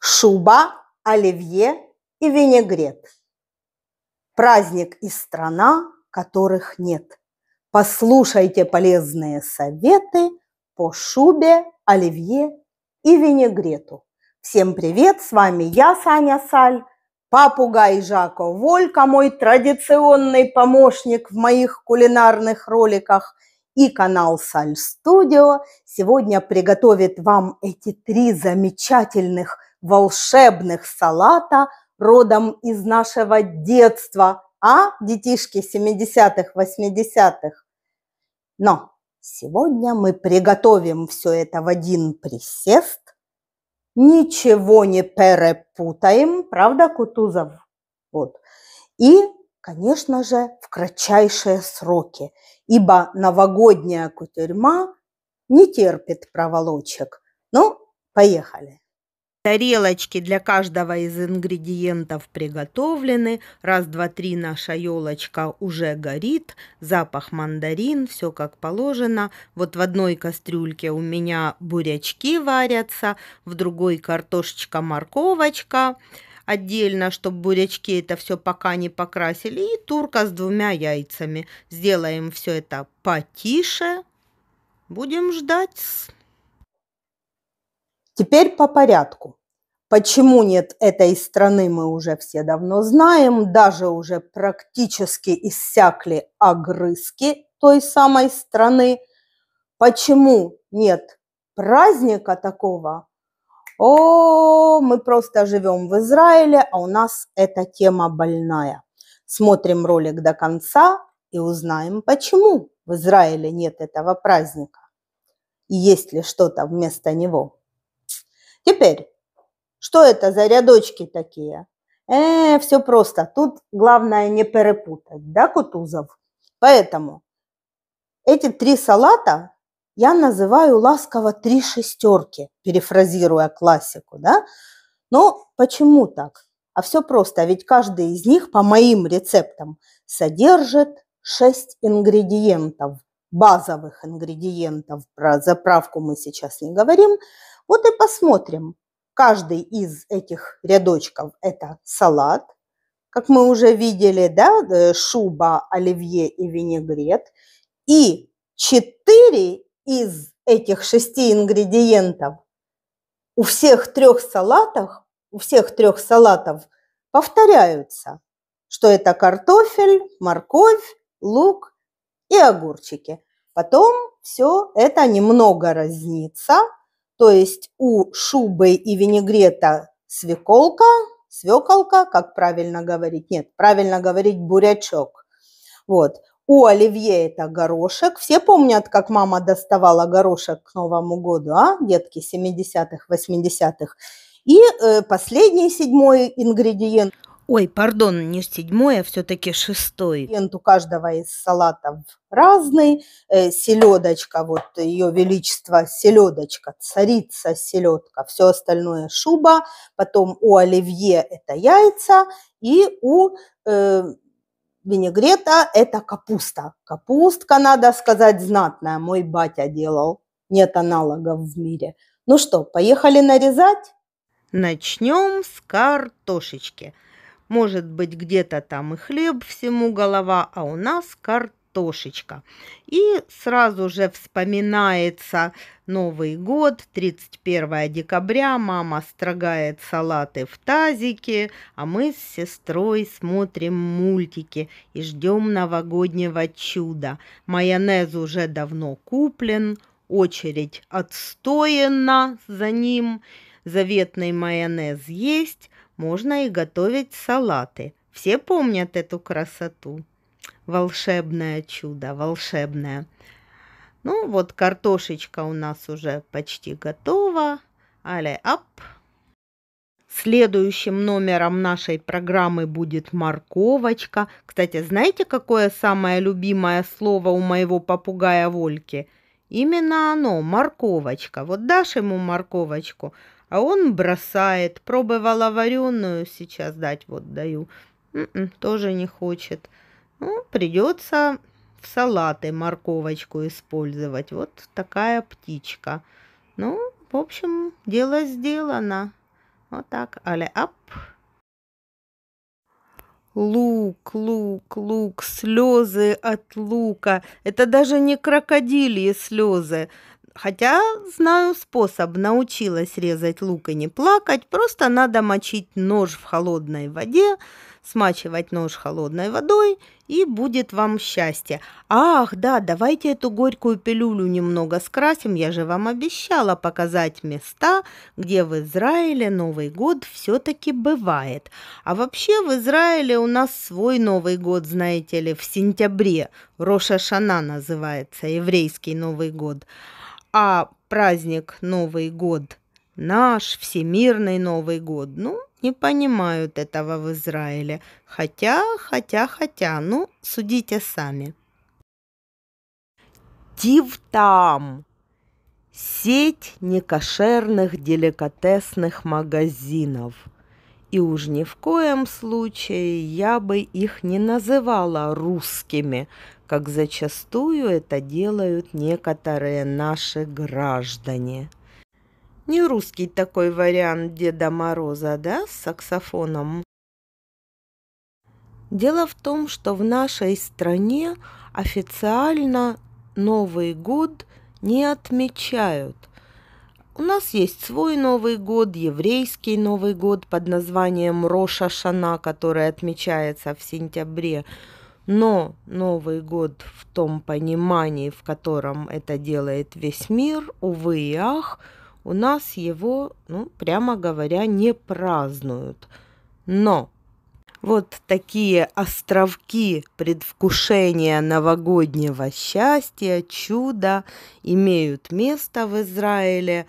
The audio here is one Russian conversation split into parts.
шуба, оливье и винегрет. Праздник и страна, которых нет. Послушайте полезные советы по шубе, оливье и винегрету. Всем привет, с вами я, Саня Саль, попугай Жако Волька, мой традиционный помощник в моих кулинарных роликах – и канал Саль Студио сегодня приготовит вам эти три замечательных волшебных салата родом из нашего детства, а, детишки 70-х, 80-х? Но сегодня мы приготовим все это в один присест, ничего не перепутаем, правда, Кутузов? Вот. И, конечно же, в кратчайшие сроки, ибо новогодняя кутюрьма не терпит проволочек. Ну, поехали. Тарелочки для каждого из ингредиентов приготовлены. Раз, два, три, наша елочка уже горит. Запах мандарин, все как положено. Вот в одной кастрюльке у меня бурячки варятся, в другой картошечка-морковочка отдельно, чтобы бурячки это все пока не покрасили, и турка с двумя яйцами. Сделаем все это потише. Будем ждать. Теперь по порядку. Почему нет этой страны, мы уже все давно знаем. Даже уже практически иссякли огрызки той самой страны. Почему нет праздника такого? О, мы просто живем в Израиле, а у нас эта тема больная. Смотрим ролик до конца и узнаем, почему в Израиле нет этого праздника и есть ли что-то вместо него. Теперь что это за рядочки такие? Э, все просто. Тут главное не перепутать, да, Кутузов? Поэтому эти три салата я называю ласково три шестерки, перефразируя классику, да? Но почему так? А все просто, ведь каждый из них по моим рецептам содержит шесть ингредиентов, базовых ингредиентов, про заправку мы сейчас не говорим. Вот и посмотрим, Каждый из этих рядочков – это салат, как мы уже видели, да, э, шуба, оливье и винегрет. И четыре из этих шести ингредиентов у всех трех салатах, у всех трех салатов повторяются, что это картофель, морковь, лук и огурчики. Потом все это немного разнится – то есть у шубы и винегрета свеколка, свеколка, как правильно говорить? Нет, правильно говорить бурячок. Вот. У оливье это горошек. Все помнят, как мама доставала горошек к Новому году, а, детки 70-х, 80-х. И э, последний, седьмой ингредиент – Ой, пардон, не седьмой, а все-таки шестой. Клиент у каждого из салатов разный. Э, селедочка, вот ее величество, селедочка, царица, селедка, все остальное шуба. Потом у оливье это яйца, и у э, винегрета это капуста. Капустка, надо сказать, знатная. Мой батя делал, нет аналогов в мире. Ну что, поехали нарезать? Начнем с картошечки – может быть, где-то там и хлеб всему голова, а у нас картошечка. И сразу же вспоминается Новый год, 31 декабря, мама строгает салаты в тазике, а мы с сестрой смотрим мультики и ждем новогоднего чуда. Майонез уже давно куплен, очередь отстоена за ним, заветный майонез есть, можно и готовить салаты. Все помнят эту красоту. Волшебное чудо, волшебное. Ну вот картошечка у нас уже почти готова. Але ап! Следующим номером нашей программы будет морковочка. Кстати, знаете, какое самое любимое слово у моего попугая Вольки? Именно оно, морковочка. Вот дашь ему морковочку – а он бросает. Пробовала вареную сейчас дать, вот даю. М м-м, -м, тоже не хочет. Ну, придется в салаты морковочку использовать. Вот такая птичка. Ну, в общем, дело сделано. Вот так, аля-ап. Лук, лук, лук, слезы от лука. Это даже не крокодильи слезы. Хотя знаю способ, научилась резать лук и не плакать, просто надо мочить нож в холодной воде, смачивать нож холодной водой, и будет вам счастье. Ах, да, давайте эту горькую пилюлю немного скрасим, я же вам обещала показать места, где в Израиле Новый год все-таки бывает. А вообще в Израиле у нас свой Новый год, знаете ли, в сентябре, Роша Шана называется, еврейский Новый год а праздник Новый год, наш Всемирный Новый год, ну, не понимают этого в Израиле. Хотя, хотя, хотя, ну, судите сами. Тивтам. Сеть некошерных деликатесных магазинов. И уж ни в коем случае я бы их не называла русскими, как зачастую это делают некоторые наши граждане. Не русский такой вариант Деда Мороза, да, с саксофоном? Дело в том, что в нашей стране официально Новый год не отмечают. У нас есть свой Новый год, еврейский Новый год под названием Роша Шана, который отмечается в сентябре – но Новый год в том понимании, в котором это делает весь мир, увы и ах, у нас его, ну, прямо говоря, не празднуют. Но вот такие островки предвкушения новогоднего счастья, чуда имеют место в Израиле,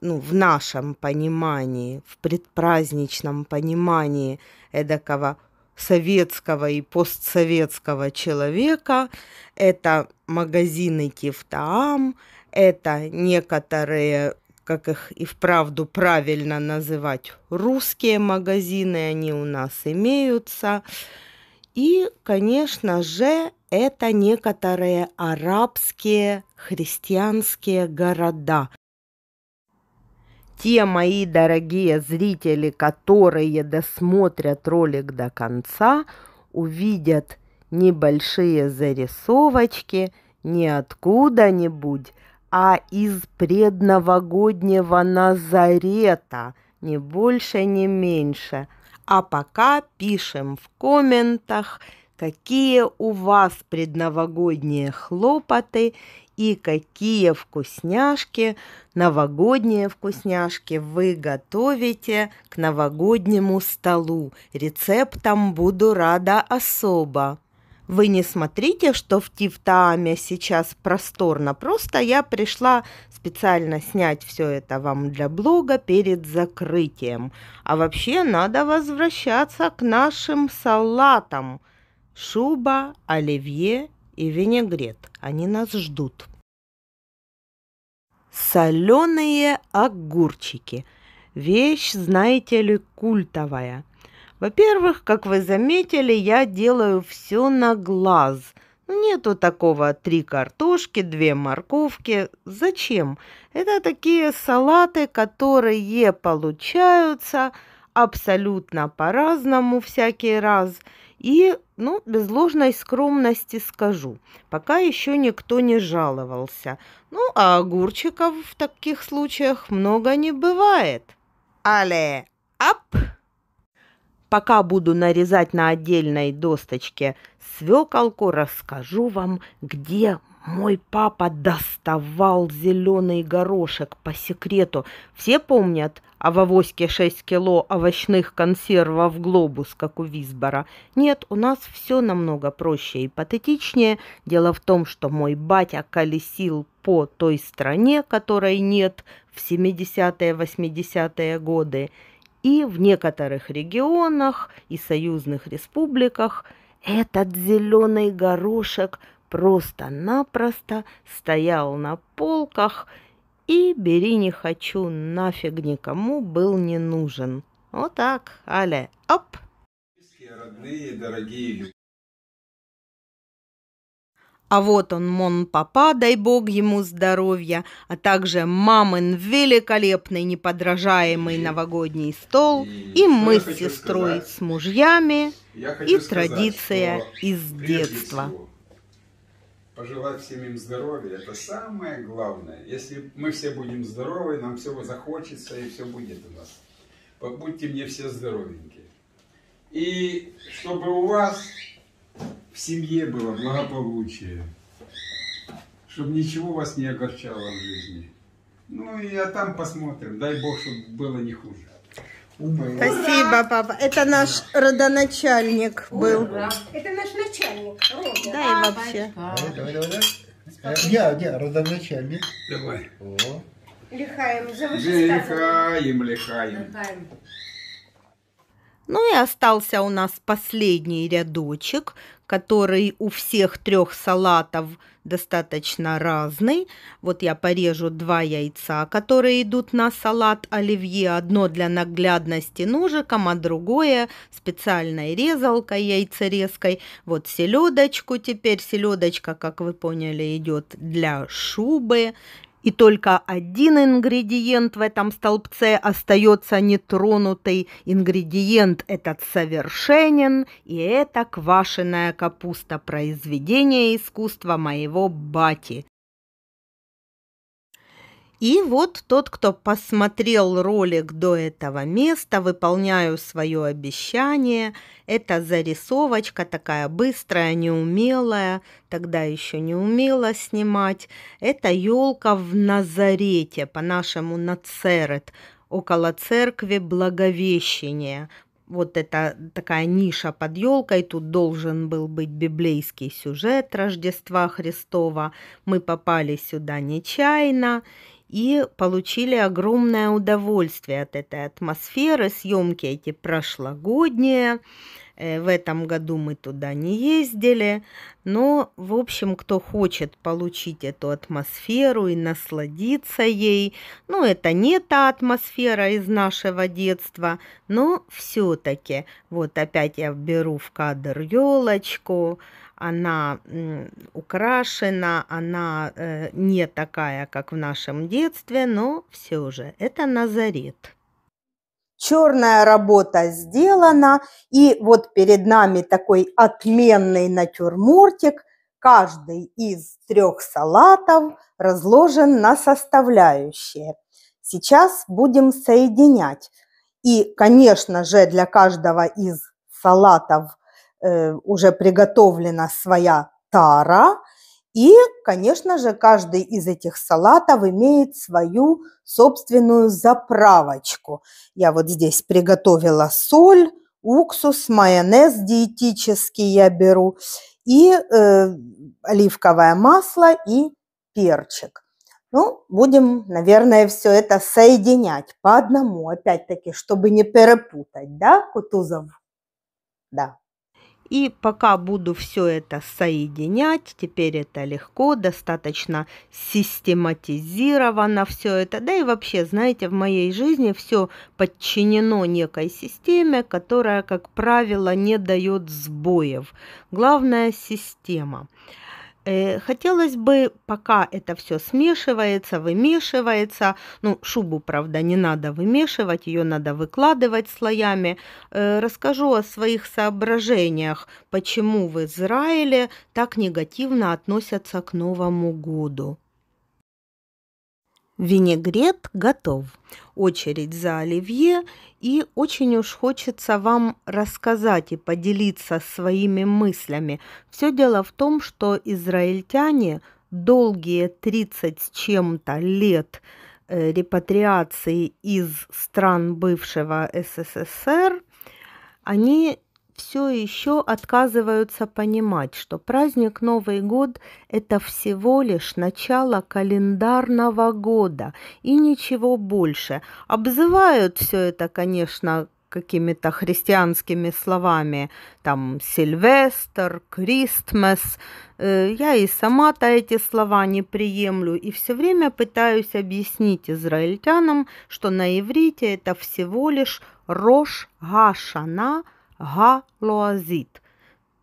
ну, в нашем понимании, в предпраздничном понимании эдакого – советского и постсоветского человека. Это магазины кифтаам, это некоторые как их и вправду правильно называть, русские магазины, они у нас имеются. И, конечно же, это некоторые арабские христианские города, те мои дорогие зрители, которые досмотрят ролик до конца, увидят небольшие зарисовочки не откуда-нибудь, а из предновогоднего Назарета, не больше, не меньше. А пока пишем в комментах – какие у вас предновогодние хлопоты и какие вкусняшки, новогодние вкусняшки вы готовите к новогоднему столу. Рецептом буду рада особо. Вы не смотрите, что в Тифтааме сейчас просторно, просто я пришла специально снять все это вам для блога перед закрытием. А вообще надо возвращаться к нашим салатам – шуба, оливье и винегрет. Они нас ждут. Соленые огурчики. Вещь, знаете ли, культовая. Во-первых, как вы заметили, я делаю все на глаз. Нету такого три картошки, две морковки. Зачем? Это такие салаты, которые получаются абсолютно по-разному всякий раз – и, ну, без ложной скромности скажу, пока еще никто не жаловался. Ну, а огурчиков в таких случаях много не бывает. Але, ап! Пока буду нарезать на отдельной досточке свеколку, расскажу вам, где мой папа доставал зеленый горошек по секрету. Все помнят о а вовоське 6 кило овощных консервов «Глобус», как у Визбора. Нет, у нас все намного проще и патетичнее. Дело в том, что мой батя колесил по той стране, которой нет в 70-80-е годы. И в некоторых регионах и союзных республиках этот зеленый горошек – просто-напросто стоял на полках и «бери не хочу, нафиг никому» был не нужен. Вот так, аля, оп! Родные, дорогие а вот он, мон папа, дай бог ему здоровья, а также мамин великолепный неподражаемый новогодний стол, и, и мы с сестрой, сказать, с мужьями, и традиция сказать, из детства. Всего, пожелать всем им здоровья. Это самое главное. Если мы все будем здоровы, нам все захочется и все будет у нас. Будьте мне все здоровенькие. И чтобы у вас в семье было благополучие. Чтобы ничего вас не огорчало в жизни. Ну и а там посмотрим. Дай Бог, чтобы было не хуже. Спасибо, папа. Это наш родоначальник был. Это наш начальник. Рода. Да и вообще. Давай, давай, давай. Э, я, я, родоначальник. Давай. О. Лихаем, Лихаем, лихаем. Ну и остался у нас последний рядочек, который у всех трех салатов достаточно разный. Вот я порежу два яйца, которые идут на салат оливье. Одно для наглядности ножиком, а другое специальной резалкой, яйцерезкой. Вот селедочку теперь. Селедочка, как вы поняли, идет для шубы и только один ингредиент в этом столбце остается нетронутый. Ингредиент этот совершенен, и это квашеная капуста, произведение искусства моего бати. И вот тот, кто посмотрел ролик до этого места, выполняю свое обещание. Это зарисовочка такая быстрая, неумелая, тогда еще не умела снимать. Это елка в Назарете, по-нашему Нацерет, около церкви Благовещения. Вот это такая ниша под елкой, тут должен был быть библейский сюжет Рождества Христова. Мы попали сюда нечаянно, и получили огромное удовольствие от этой атмосферы. Съемки эти прошлогодние, э, в этом году мы туда не ездили, но, в общем, кто хочет получить эту атмосферу и насладиться ей, ну, это не та атмосфера из нашего детства, но все-таки, вот опять я беру в кадр елочку, она украшена, она э, не такая, как в нашем детстве, но все же это Назарет. Черная работа сделана, и вот перед нами такой отменный натюрмортик. Каждый из трех салатов разложен на составляющие. Сейчас будем соединять. И, конечно же, для каждого из салатов – Э, уже приготовлена своя тара. И, конечно же, каждый из этих салатов имеет свою собственную заправочку. Я вот здесь приготовила соль, уксус, майонез диетический я беру, и э, оливковое масло и перчик. Ну, будем, наверное, все это соединять по одному, опять-таки, чтобы не перепутать, да, Кутузов? Да. И пока буду все это соединять, теперь это легко, достаточно систематизировано все это. Да и вообще, знаете, в моей жизни все подчинено некой системе, которая, как правило, не дает сбоев. Главная Система. Э, хотелось бы, пока это все смешивается, вымешивается, ну, шубу, правда, не надо вымешивать, ее надо выкладывать слоями. Э, расскажу о своих соображениях, почему в Израиле так негативно относятся к Новому году. Винегрет готов. Очередь за оливье, и очень уж хочется вам рассказать и поделиться своими мыслями. Все дело в том, что израильтяне долгие 30 с чем-то лет э, репатриации из стран бывшего СССР, они все еще отказываются понимать, что праздник Новый год – это всего лишь начало календарного года и ничего больше. Обзывают все это, конечно, какими-то христианскими словами, там Сильвестр, Кристмас. Э, я и сама-то эти слова не приемлю и все время пытаюсь объяснить израильтянам, что на иврите это всего лишь Рош Гашана – Галуазит,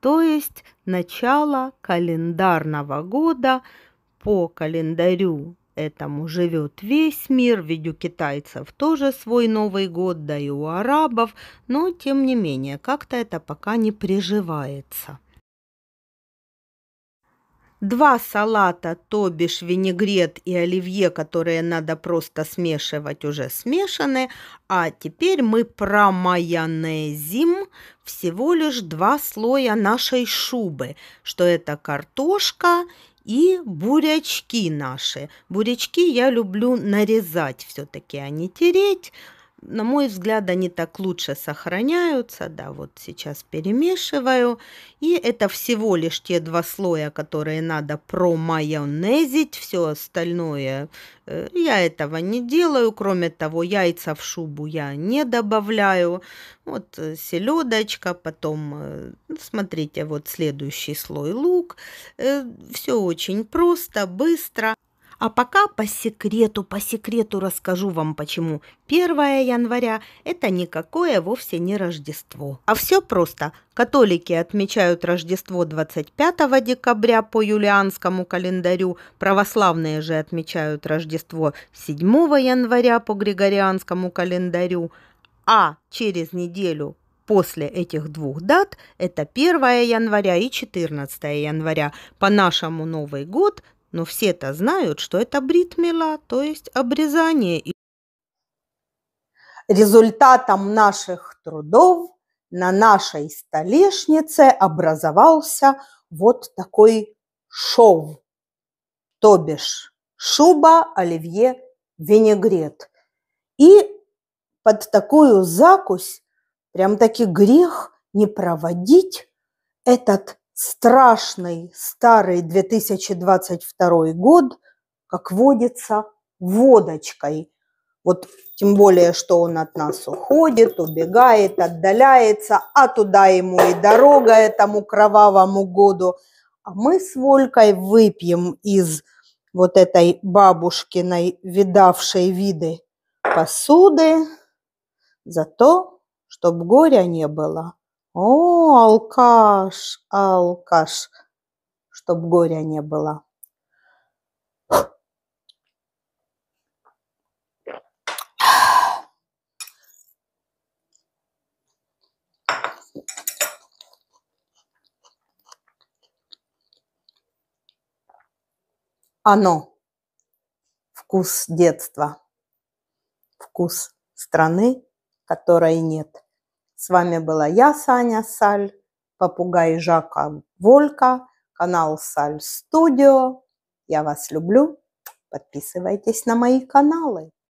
то есть начало календарного года по календарю этому живет весь мир, ведь у китайцев тоже свой Новый год, да и у арабов, но тем не менее как-то это пока не приживается. Два салата, то бишь винегрет и оливье, которые надо просто смешивать, уже смешаны. А теперь мы про промайонезим всего лишь два слоя нашей шубы, что это картошка и бурячки наши. Бурячки я люблю нарезать все-таки, а не тереть на мой взгляд, они так лучше сохраняются. Да, вот сейчас перемешиваю. И это всего лишь те два слоя, которые надо промайонезить. Все остальное э, я этого не делаю. Кроме того, яйца в шубу я не добавляю. Вот э, селедочка, потом, э, ну, смотрите, вот следующий слой лук. Все очень просто, быстро. А пока по секрету, по секрету расскажу вам почему. 1 января – это никакое вовсе не Рождество. А все просто. Католики отмечают Рождество 25 декабря по юлианскому календарю, православные же отмечают Рождество 7 января по григорианскому календарю, а через неделю после этих двух дат, это 1 января и 14 января, по-нашему Новый год но все-то знают, что это бритмела, то есть обрезание. Результатом наших трудов на нашей столешнице образовался вот такой шов, то бишь шуба, оливье, винегрет. И под такую закусь прям таки грех не проводить этот страшный старый 2022 год, как водится, водочкой. Вот тем более, что он от нас уходит, убегает, отдаляется, а туда ему и дорога этому кровавому году. А мы с Волькой выпьем из вот этой бабушкиной видавшей виды посуды за то, чтобы горя не было. О, алкаш, алкаш, чтоб горя не было. Оно – вкус детства, вкус страны, которой нет – с вами была я, Саня Саль, попугай Жака Волька, канал Саль Студио. Я вас люблю. Подписывайтесь на мои каналы.